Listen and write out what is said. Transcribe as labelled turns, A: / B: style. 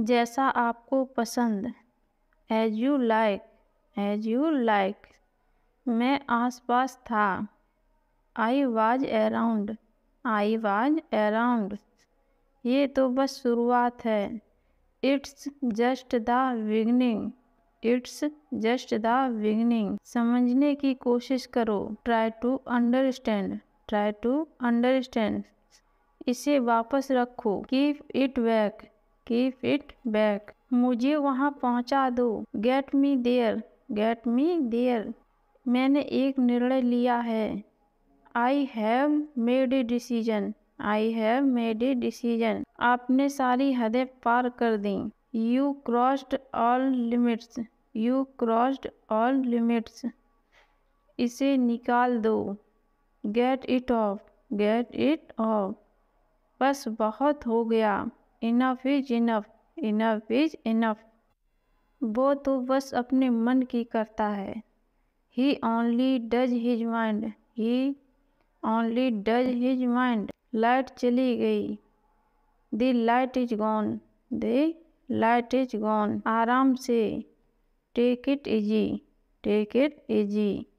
A: जैसा आपको पसंद as you like as you like मैं आसपास था I was around I was around ये तो बस शुरुआत है it's just the beginning it's just the beginning समझने की कोशिश करो try to understand try to understand इसे वापस रखो keep it back keep it back मुझे वहाँ पहुँचा दो get me there get me there मैंने एक निर्णय लिया है I have made a decision I have made a decision आपने सारी हदें पार कर दी you crossed all limits you crossed all limits इसे निकाल दो get it off get it off बस बहुत हो गया enough is enough enough is enough वो तो बस अपने मन की करता है he only does his mind he only does his mind light चली गई the light is gone the light is gone आराम से take it easy take it easy